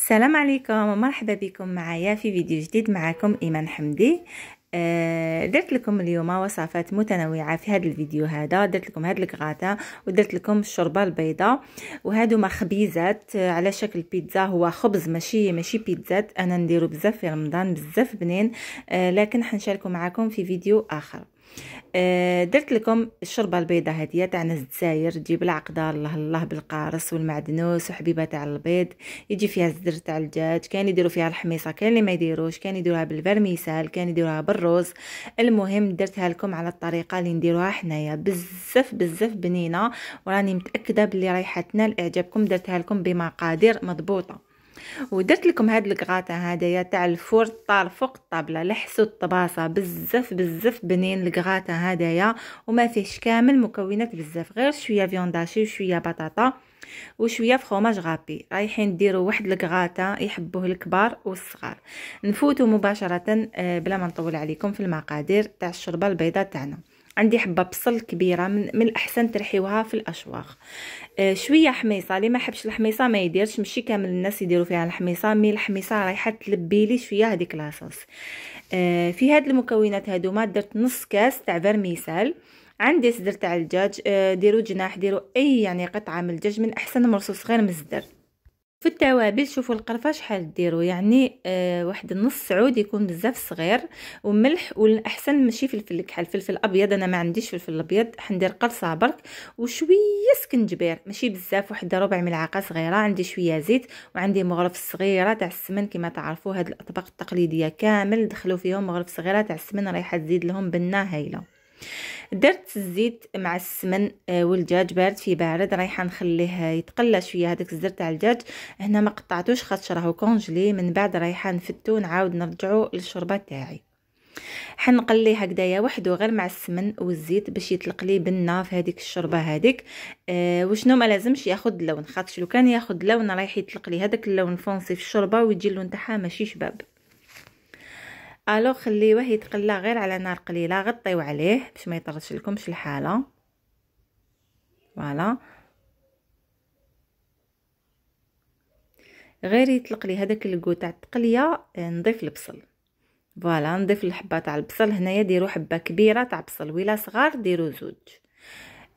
السلام عليكم ومرحبا بكم معايا في فيديو جديد معكم ايمان حمدي آه، درت لكم اليوم وصفات متنوعه في هذا الفيديو هذا درت لكم هاد الكغاتا ودرت لكم الشوربه البيضاء وهادو مخبيزات خبيزات آه، على شكل بيتزا هو خبز ماشي ماشي بيتزات انا نديرو بزاف في رمضان بزاف بنين آه، لكن حنشاركو معكم في فيديو اخر درت لكم الشوربه البيضة هاديه تاع ناس دزاير تجي بالعقدة الله الله بالقارص والمعدنوس وحبيبه تاع البيض يجي فيها الزر تاع الدجاج كان يديروا فيها الحميصه كان اللي ما يديروش كان يديروها بالفرميسال كان يديروها بالروز المهم درتها لكم على الطريقه اللي نديروها حنايا بزاف بزاف بنينه وراني متاكده بلي رايحه تنال اعجابكم درتها لكم بمقادير مضبوطه ودرت لكم هاد الكغاتا هدايا تاع الفور طال فوق الطابله لحسوا الطباسه بزاف بزاف بنين الكغاتا هدايا وما فيهش كامل مكونات بزاف غير شويه فيونداشي وشويه بطاطا وشويه فخوماج غابي رايحين ديروا واحد الكغاتا يحبوه الكبار والصغار نفوتوا مباشره آه، بلا ما نطول عليكم في المقادير تاع الشوربه البيضاء تاعنا عندي حبه بصل كبيره من, من الاحسن ترحيوها في الاشواخ آه، شويه حميصه اللي ما حبش الحميصه ما يديرش ماشي كامل الناس يديروا فيها الحميصه مي الحميصه رايحه تلبي لي شويه هذيك لاصوص آه، في هاد المكونات ما درت نص كاس تاع فيرميسال عندي صدر تاع الدجاج آه، ديروا جناح ديروا اي يعني قطعه من الدجاج من احسن مرصوص غير مزدر في التوابل شوفوا القرفه شحال ديروا يعني آه واحد النص سعود يكون بزاف صغير وملح والاحسن ماشي فلفل كحل فلفل ابيض انا ما عنديش فلفل ابيض حندير قرصه برك وشويه سكنجبير ماشي بزاف واحد ربع ملعقه صغيره عندي شويه زيت وعندي مغرف صغيره تاع السمن كما تعرفوا هاد الاطباق التقليديه كامل دخلوا فيهم مغرف صغيره تاع السمن رايحه تزيد لهم بنه هايله درت الزيت مع السمن آه، والدجاج بارد في بارد رايحه نخليه يتقلى شويه هذاك الزر تاع الدجاج هنا ما قطعتوش خاطش راهو كونجلي من بعد رايحه نفتو نعاود نرجعو للشوربه تاعي حنقليه هكذايا وحده غير مع السمن والزيت باش يطلق لي بنه في هذيك الشوربه هذيك أه وشنو ما لازمش ياخذ لون خاطش لو كان ياخذ لون رايح يطلق لي هذاك اللون فونسي في الشوربه ويجي اللون تاعها ماشي شباب الو خليوه يتقلى غير على نار قليله غطيو عليه باش ما يطرش لكمش الحاله فوالا غير يطلق لي هذاك الكو تاع التقليه آه، نضيف البصل فوالا نضيف الحبه تاع البصل هنايا ديروا حبه كبيره تاع بصل ولا صغار ديروا زوج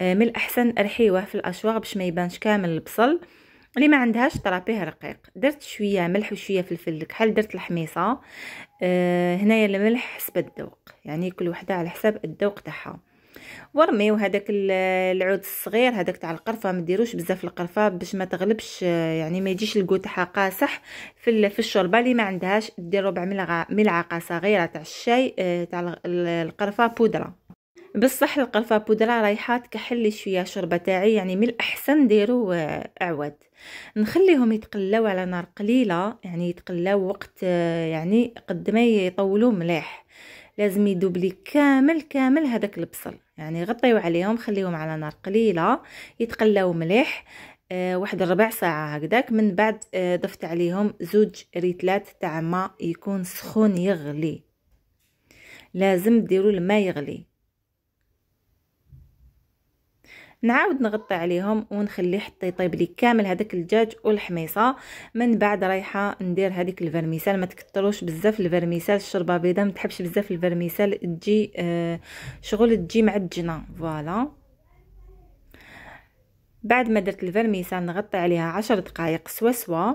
آه، من الاحسن ارحيوه في الاشواغ باش ما يبانش كامل البصل اللي ما عندهاش طرابيه رقيق درت شويه ملح وشويه فلفل كحل درت الحميصه آه هنايا الملح حسب الذوق يعني كل وحده على حساب الذوق تاعها ورميو هذاك العود الصغير هذاك تاع القرفه ما ديروش بزاف القرفه باش ما تغلبش آه، يعني ما يجيش الكو تاعها قاصح في في الشوربه اللي ما عندهاش دير ربع ملعقه ملعقه صغيره تاع الشاي آه، تاع القرفه بودره بصح القرفة بودرة رايحات كحلي شوية شربة تاعي يعني من الأحسن ديرو آه، أعواد نخليهم يتقلاو على نار قليلة يعني يتقلاو وقت آه، يعني قد ما يطولو مليح لازم يدوبلي كامل كامل هذاك البصل يعني غطيو عليهم خليهم على نار قليلة يتقلاو مليح آه، واحد ربع ساعة هكذاك من بعد ضفت عليهم زوج ريتلات تاع ما يكون سخون يغلي لازم ديروا الماء يغلي نعاود نغطي عليهم ونخلي حتى يطيب لي كامل هذاك الدجاج والحميصه من بعد رايحه ندير هذيك الفرميسال ما تكثروش بزاف الفرميسال الشوربه بيضاء ما تحبش بزاف الفرميسال تجي آه شغل تجي معجنه فوالا بعد ما درت الفرميسال نغطي عليها عشر دقائق سوا سوا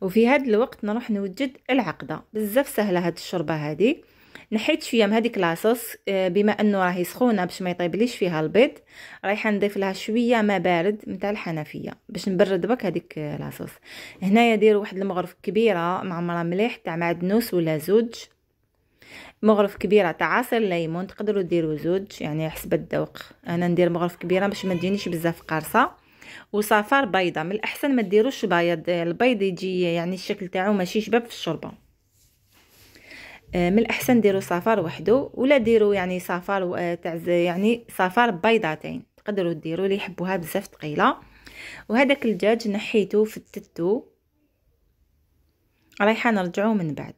وفي هذا الوقت نروح نوجد العقده بزاف سهله هاد الشوربه هذه نحيت شويه من هذيك لاصوص آه، بما انه راهي سخونه باش ما يطيبليش فيها البيض رايحه نضيف لها شويه ما بارد نتاع الحنفيه باش نبرد بك هذيك آه، لاصوص هنايا دير واحد المغرف كبيره معمره مليح تاع معدنوس ولا زوج مغرف كبيره تاع عصير ليمون تقدروا ديروا زوج يعني حسب الذوق انا ندير مغرف كبيره باش ما تجينيش بزاف قارصه وصفار بيضه من الاحسن ما ديروش بيض آه، البيض يجي يعني الشكل تاعو ماشي شباب في الشوربه آه، من الاحسن ديروا صفار وحده ولا ديروا يعني صفار آه، تاع يعني صفار بيضتين تقدروا ديروا اللي يحبوها بزاف ثقيله وهذاك الدجاج نحيته فتتو رايحه نرجعو من بعد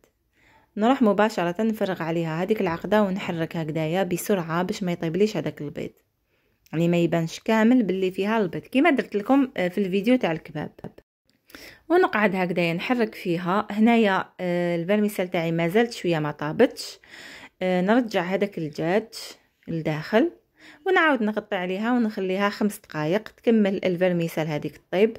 نروح مباشره نفرغ عليها هذيك العقده ونحرك هكدايا بسرعه باش ما يطيبليش هذاك البيض يعني ما يبانش كامل باللي فيها البيض كما درت لكم آه، في الفيديو تاع الكباب ونقعد هكذايا نحرك فيها هنايا آه، البرميسال تاعي مازالت شويه ما طابتش آه، نرجع هذاك الجاج لداخل ونعاود نغطي عليها ونخليها خمس دقائق تكمل الفرميسال هذيك الطيب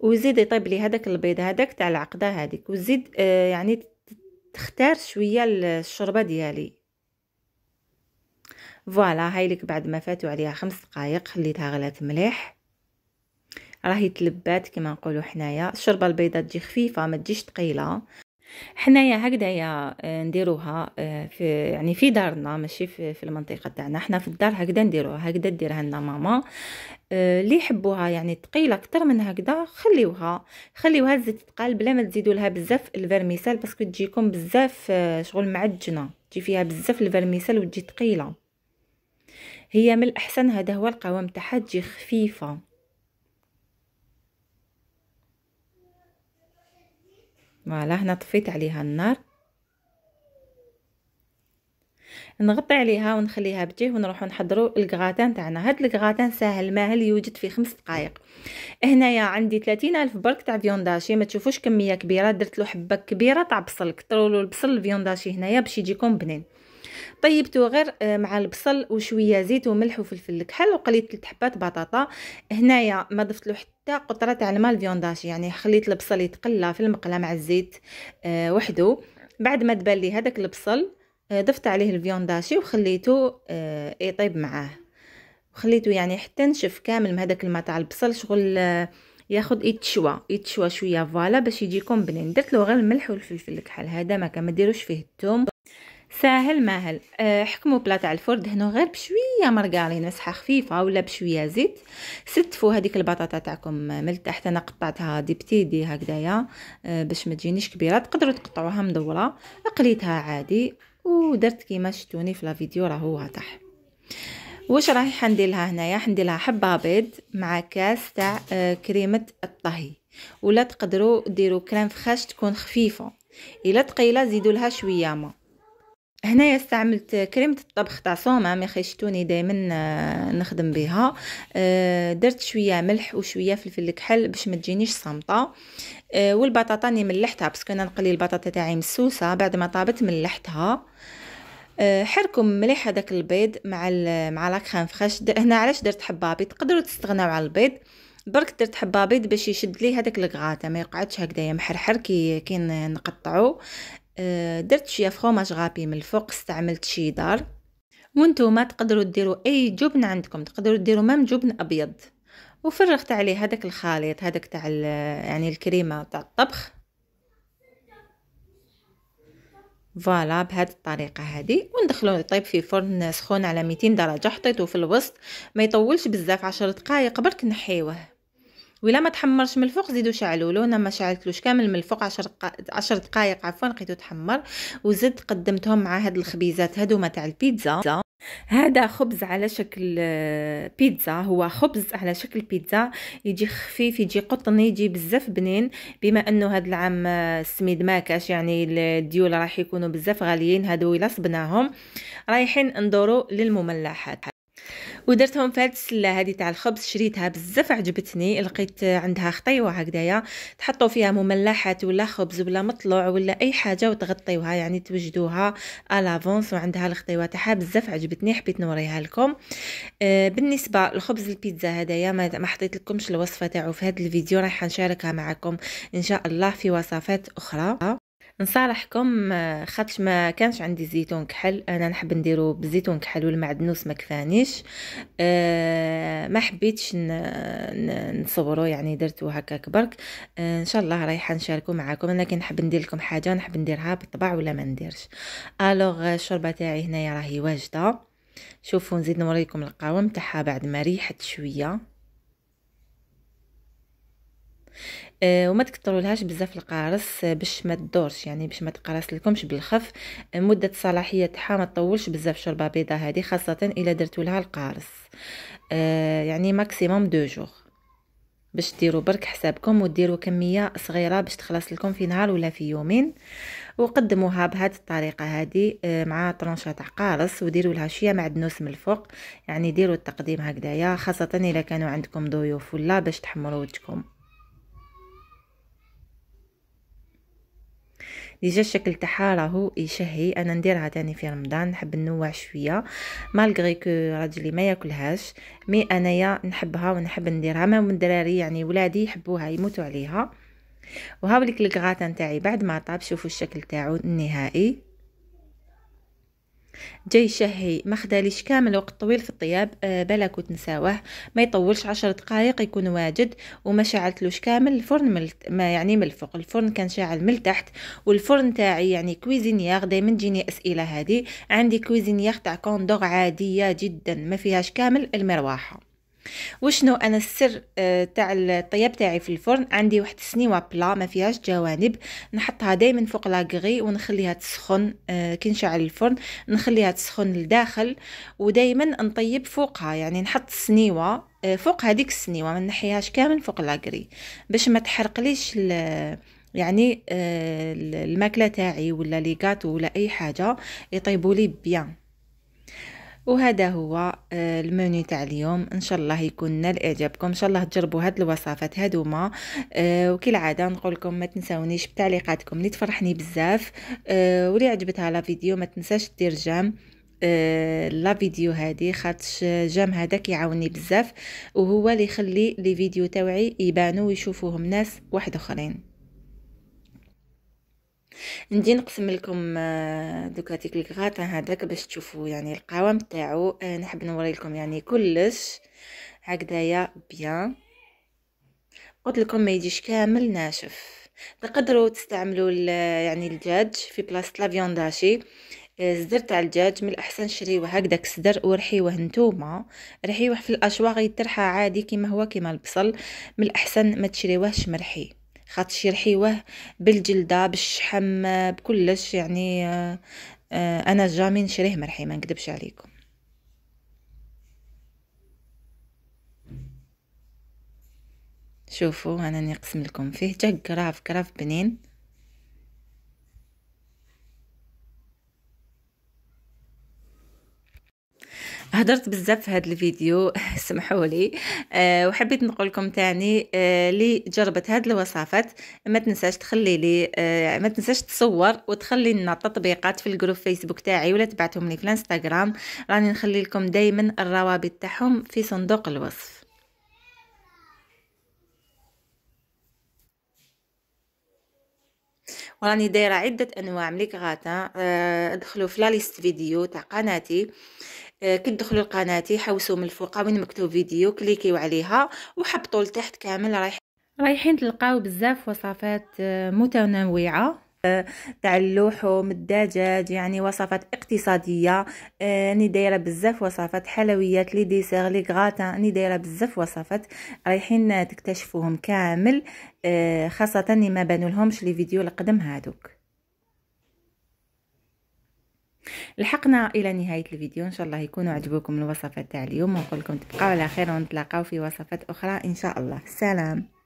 وزيد يطيب لي هذاك البيض هذاك تاع العقده هذيك وزيد آه، يعني تختار شويه الشوربه ديالي فوالا هاي لك بعد ما فاتوا عليها خمس دقائق خليتها غلات مليح راهي تلبات كما نقولوا حنايا الشوربه البيضاء تجي خفيفه ما تجيش ثقيله حنايا هكذايا آه، نديروها آه، في يعني في دارنا ماشي في, في المنطقه تاعنا حنا في الدار هكذا نديروها هكذا ديرها لنا ماما آه، اللي يحبوها يعني ثقيله اكثر من هكذا خليوها خليوها تزيد تقال بلا ما تزيدوا لها بزاف الفرميسال باسكو تجيكم بزاف شغل معجنه تجي فيها بزاف الفرميسال وتجي ثقيله هي من الاحسن هذا هو القوام تاعها تجي خفيفه فوالا هنا طفيت عليها النار نغطي عليها ونخليها بجيه ونروحو نحضرو الكغاتان تاعنا هاد الكغاتان ساهل ماهل يوجد في خمس دقائق هنايا عندي تلاتين الف برك تاع فيونداشي ما تشوفوش كميه كبيره درت له حبه كبيره تاع بصل كترولو البصل الفيونداشي هنايا باش يجيكم بنين طيبته غير آه، مع البصل وشويه زيت وملح وفلفل الكحل وقليت ثلاث حبات بطاطا هنايا ما ضفت له حتى حتى قطرة تاع الماء الفيونداشي يعني خليت البصل يتقلى في المقلة مع الزيت آه، وحده بعد ما تبان لي هذاك البصل آه، ضفت عليه الفيونداشي وخليته آه، يطيب معاه وخليته يعني حتى نشف كامل من هذاك الماء تاع البصل شغل ياخذ يتشوى يتشوى شويه فوالا باش يجيكم بنين درت له غير الملح والفلفل الكحل هذا ما كان ما ديروش فيه الثوم ساهل ماهل حكموا بلا تاع الفرن دهنوا غير بشوي شويه مرقالين مسحه خفيفه ولا بشويه زيت ستفوا هذيك البطاطا تاعكم من تحت انا قطعتها دي بتيدي هكذايا آه، باش ما تجينيش كبيره تقدروا تقطعوها مدوره قليتها عادي ودرت كيما شفتوني في لا فيديو راهو واضح واش راهي حندير لها هنايا حندير لها حبه بيض مع كاس تاع آه، كريمه الطهي ولا تقدروا ديروا كريم فخاش تكون خفيفه الا تقيله زيدوا لها شويه ما هنايا استعملت كريمه الطبخ تاع سوما مي خيشتوني دائما آه، نخدم بها آه، درت شويه ملح وشويه فلفل كحل باش ما تجينيش صامطه آه، والبطاطا ني ملحتها باسكو انا نقلي البطاطا تاعي مسوسه بعد ما طابت ملحتها حركم مليح هذاك البيض مع مع لا كريم فريش هنا علاش درت حبابي تقدروا تستغناو على البيض برك درت حبابيض باش يشد لي هذاك الغاته ما يقعدش هكذايا محرحر كي كي نقطعو آه، درت شويه فرماج غابي من الفوق استعملت شيدار ما تقدروا ديروا اي جبن عندكم تقدروا ديروا مام جبن ابيض وفرغت عليه هذاك الخليط هذاك تاع يعني الكريمه تاع الطبخ فوالا بهذه الطريقه هذه وندخلو يطيب في فرن سخون على 200 درجه حطيته في الوسط ما يطولش بزاف 10 دقائق برك نحيوه ولا ما تحمرش من الفوق زيدو شعلولو انا ما شعلتلوش كامل من الفوق 10 10 دقائق عفوا لقيتو تحمر وزدت قدمتهم مع هاد الخبيزات هادوما تاع البيتزا هذا خبز على شكل آه، بيتزا هو خبز على شكل بيتزا يجي خفيف يجي قطني يجي بزاف بنين بما انه هذا العام آه، السميد ما كاش يعني الديول راح يكونوا بزاف غاليين هادو الا صبناهم رايحين ندورو للمملحات ودرتهم في هاد السله هذه تاع الخبز شريتها بزاف عجبتني لقيت عندها خطيوه هكذايا تحطوا فيها مملحات ولا خبز ولا مطلع ولا اي حاجه وتغطيوها يعني توجدوها الافونس وعندها الخطيوه تاعها بزاف عجبتني حبيت نوريها لكم آه، بالنسبه لخبز البيتزا هذايا ما حطيت لكمش الوصفه تاعو في هذا الفيديو رايحه نشاركها معكم ان شاء الله في وصفات اخرى نصالحكم خاطش ما كانش عندي زيتون كحل انا نحب نديرو بالزيتون كحل والمعدنوس ما كفانيش آه، ما حبيتش نصورو يعني درتو هكا برك آه، ان شاء الله رايحه نشاركو معاكم انا كي نحب ندير لكم حاجه نحب نديرها بالطبع ولا ما نديرش الوغ الشوربه تاعي هنايا راهي واجده شوفوا نزيد نوريكم القوام تاعها بعد ما ريحت شويه آه، وما تكثروا لهاش بزاف القارص آه، باش ما تدورش يعني باش ما تقرص لكمش بالخف آه، مده الصلاحيه تاعها ما تطولش بزاف شربه بيضه هذه خاصه الا درتوا لها القارص يعني ماكسيموم دو جوغ باش ديروا برك حسابكم وديروا كميه صغيره باش تخلص لكم في نهار ولا في يومين وقدموها بهذه الطريقه هذه مع طرونشه تاع قارص وديروا لها شويه معدنوس من الفوق يعني ديروا التقديم هكذايا خاصه الا كانوا عندكم ضيوف ولا باش تحمروا وجهكم ديجا الشكل تاعها راهو يشهي انا نديرها تاني يعني في رمضان نحب ننوع شويه مالغري كو راجلي ما ياكلهاش مي انايا نحبها ونحب نديرها ما من دراري يعني ولادي يحبوها يموتوا عليها وهاوليك الكغاتا نتاعي بعد ما طاب شوفوا الشكل تاعو النهائي جاي شهي ما خداليش كامل وقت طويل في الطياب آه بلا كنت نساوه ما يطولش عشر دقائق يكون واجد وما شعلتلوش كامل الفرن ملت ما يعني من الفوق الفرن كان شاعل من تحت والفرن تاعي يعني كويزينياغ دائما تجيني اسئله هذه عندي كويزينياغ تاع كوندوغ عاديه جدا ما فيهاش كامل المروحه وشنو انا السر آه، تاع الطياب تاعي في الفرن عندي واحد السنيوه بلا ما فيهاش جوانب نحطها دائما فوق لا ونخليها تسخن آه، كي نشعل الفرن نخليها تسخن لداخل ودائما نطيب فوقها يعني نحط السنيوه آه، فوق هذيك السنيوه ما نحيهاش كامل فوق لاغري باش ما تحرقليش يعني الماكله تاعي ولا لي ولا اي حاجه يطيبوا لي بيان وهذا هو آه، المنيو تاع اليوم ان شاء الله يكون نال اعجابكم ان شاء الله تجربوا هاد الوصفات هادوما أه وكالعاده نقول لكم ما تنساونيش بتعليقاتكم اللي تفرحني بزاف أه واللي عجبتها لا فيديو ما تنساش دير جام آه، لا فيديو هادي خاطش جام هذا كيعاوني بزاف وهو اللي يخلي لي فيديو تاوعي يبانو ويشوفوهم ناس واحد اخرين ندي نقسم لكم آه، دوك هذيك الكغاطا هذاك باش تشوفوا يعني القوام تاعو آه، نحب نوري لكم يعني كلش هكذايا بيان قلت لكم ما يجيش كامل ناشف تقدروا تستعملوا آه، يعني الدجاج في بلاصه لا فيونداشي الزر تاع الدجاج من الاحسن شريوه هكذاك صدر ورحيوه نتوما رحيوه في الاشواغ يترحى عادي كيما هو كيما البصل من الاحسن ما تشريوهش مرحي خاطش يرحيوه بالجلده بالشحم بكلش يعني آه، آه، انا جامي نشريه مرحي ما نكذبش عليكم شوفوا انا نقسم لكم فيه جاك كراف كراف بنين هدرت بزاف في هذا الفيديو سمحوا لي أه وحبيت نقول لكم تاني أه جربت هذه الوصفات ما تنساش تخلي لي أه ما تنساش تصور وتخلي لنا التطبيقات في الجروب فيسبوك تاعي ولا تبعتهم لي في الانستغرام راني نخلي لكم دائما الروابط تاعهم في صندوق الوصف وراني دايره عده انواع ملي غاتا آه، ادخلوا في لا ليست فيديو تاع قناتي آه، كتدخلوا لقناتي حوسوا من الفوق وين مكتوب فيديو كليكيو عليها وحبطوا لتحت كامل رايح رايحين تلقاو بزاف وصفات آه، متنوعه آه، تاع اللحوم الدجاج يعني وصفات اقتصاديه راني دايره بزاف وصفات حلويات لي ديسير لي غراتان راني دايره بزاف وصفات رايحين تكتشفوهم كامل خاصه ما بانولهمش لي فيديو القدم هادوك لحقنا الى نهايه الفيديو ان شاء الله يكونوا عجبوكم الوصفات تاع اليوم ونقول لكم تبقاو على خير ونتلاقاو في وصفات اخرى ان شاء الله سلام